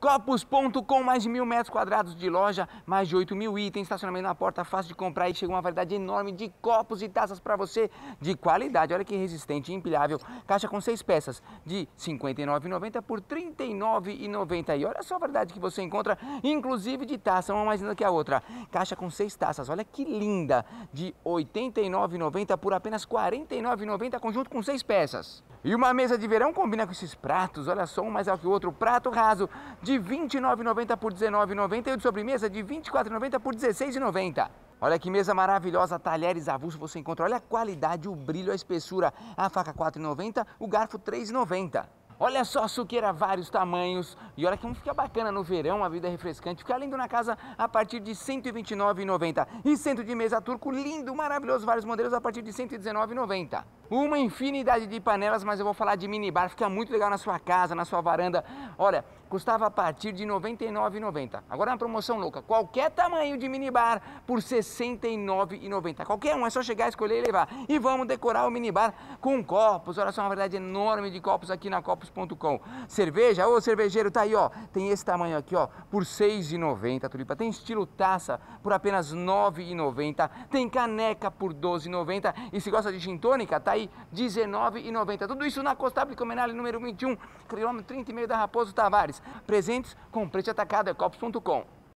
Copos.com, mais de mil metros quadrados de loja, mais de 8 mil itens, estacionamento na porta, fácil de comprar e chega uma variedade enorme de copos e taças para você de qualidade. Olha que resistente e empilhável. Caixa com seis peças de R$ 59,90 por R$ 39,90. E olha só a variedade que você encontra, inclusive de taça, uma mais linda que a outra. Caixa com seis taças, olha que linda, de R$ 89,90 por apenas R$ 49,90, conjunto com seis peças. E uma mesa de verão combina com esses pratos, olha só, um mais alto que o outro. Prato raso de R$ 29,90 por R$ 19,90 e o de sobremesa de R$ 24,90 por R$ 16,90. Olha que mesa maravilhosa, talheres avulso você encontra. Olha a qualidade, o brilho, a espessura. A faca R$ 4,90, o garfo R$ 3,90. Olha só a suqueira, vários tamanhos. E olha que um fica bacana no verão, a vida é refrescante. Fica lindo na casa a partir de R$ 129,90. E centro de mesa turco lindo, maravilhoso, vários modelos a partir de R$ 119,90 uma infinidade de panelas, mas eu vou falar de minibar, fica muito legal na sua casa, na sua varanda. Olha, custava a partir de R$ 99,90. Agora é uma promoção louca, qualquer tamanho de minibar por R$ 69,90. Qualquer um, é só chegar, escolher e levar. E vamos decorar o minibar com copos, olha só uma variedade enorme de copos aqui na copos.com. Cerveja, ô cervejeiro, tá aí ó, tem esse tamanho aqui ó, por R$ 6,90, tulipa. Tem estilo taça por apenas R$ 9,90. Tem caneca por R$ 12,90. E se gosta de gin tônica, tá aí Itajaí, 19,90. Tudo isso na Costabile Comenale, número 21, quilômetro 30 e meio da Raposo Tavares. Presentes com preço atacado, é copos.com.